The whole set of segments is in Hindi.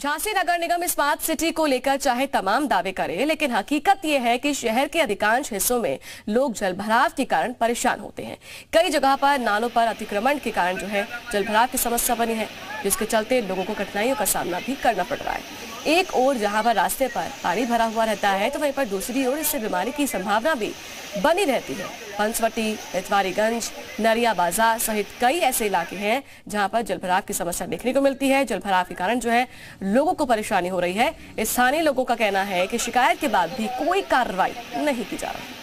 झांसी नगर निगम इस बात सिटी को लेकर चाहे तमाम दावे करे लेकिन हकीकत यह है कि शहर के अधिकांश हिस्सों में लोग जलभराव के कारण परेशान होते हैं कई जगह पर नालों पर अतिक्रमण के कारण जो है जलभराव की समस्या बनी है जिसके चलते लोगों को कठिनाइयों का सामना भी करना पड़ रहा है एक ओर जहाँ पर रास्ते पर पानी भरा हुआ रहता है तो वहीं पर दूसरी ओर इससे बीमारी की संभावना भी बनी रहती है पंचवटी इतवारीगंज नरिया बाजार सहित कई ऐसे इलाके हैं जहाँ पर जलभराव की समस्या देखने को मिलती है जलभराव के कारण जो है लोगों को परेशानी हो रही है स्थानीय लोगों का कहना है कि शिकायत के बाद भी कोई कार्रवाई नहीं की जा रही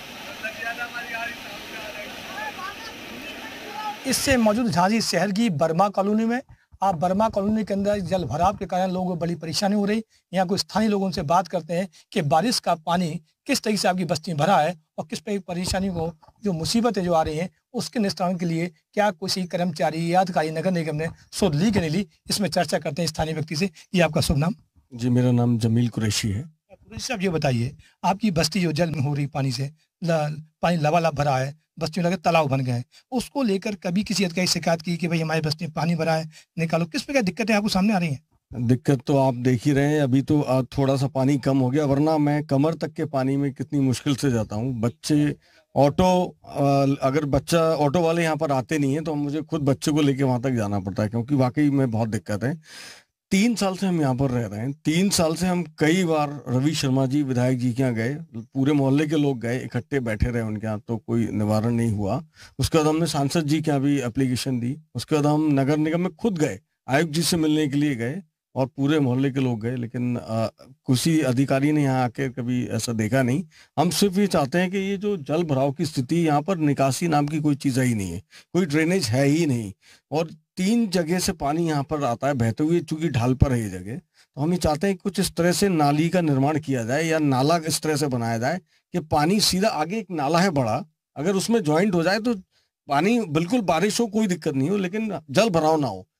इससे मौजूद झांसी शहर की बर्मा कॉलोनी में आप बर्मा कॉलोनी के अंदर जल भराव के कारण लोगों को बड़ी परेशानी हो रही यहाँ को स्थानीय लोगों से बात करते हैं कि बारिश का पानी किस तरीके से आपकी बस्ती में भरा है और किस तरह परेशानी को जो मुसीबतें जो आ रही हैं उसके निस्तारण के लिए क्या किसी कर्मचारी या अधिकारी नगर निगम ने शोध ली कि नहीं ली इसमें चर्चा करते हैं स्थानीय व्यक्ति से ये आपका शुभ नाम जी मेरा नाम जमील कुरैशी है कुरैशी साहब ये बताइए आपकी बस्ती जो जल हो रही पानी से पानी लबालब भरा है बस्ती में लगे तालाब बन गए उसको लेकर कभी किसी अधिकारी शिकायत की कि भाई हमारी बस्ती में पानी भरा है निकालो किस प्रकार दिक्कतें आपको सामने आ रही हैं दिक्कत तो आप देख ही रहे हैं अभी तो थोड़ा सा पानी कम हो गया वरना मैं कमर तक के पानी में कितनी मुश्किल से जाता हूँ बच्चे ऑटो अगर बच्चा ऑटो वाले यहाँ पर आते नहीं है तो मुझे खुद बच्चे को लेके वहाँ तक जाना पड़ता है क्योंकि वाकई में बहुत दिक्कत है तीन साल से हम यहाँ पर रह रहे हैं तीन साल से हम कई बार रवि शर्मा जी विधायक जी के यहाँ गए पूरे मोहल्ले के लोग गए इकट्ठे बैठे रहे उनके यहाँ तो कोई निवारण नहीं हुआ उसके बाद हमने सांसद जी के यहाँ भी एप्लीकेशन दी उसके बाद हम नगर निगम में खुद गए आयुक्त जी से मिलने के लिए गए और पूरे मोहल्ले के लोग गए लेकिन किसी अधिकारी ने यहाँ आके कभी ऐसा देखा नहीं हम सिर्फ ये चाहते हैं कि ये जो जल भराव की स्थिति यहाँ पर निकासी नाम की कोई चीज़ ही नहीं है कोई ड्रेनेज है ही नहीं और तीन जगह से पानी यहाँ पर आता है बहते हुए चूंकि ढाल पर है ये जगह तो हम ये चाहते हैं कुछ इस तरह से नाली का निर्माण किया जाए या नाला इस तरह से बनाया जाए कि पानी सीधा आगे एक नाला है बड़ा अगर उसमें ज्वाइंट हो जाए तो पानी बिल्कुल बारिश हो कोई दिक्कत नहीं हो लेकिन जल भराव ना हो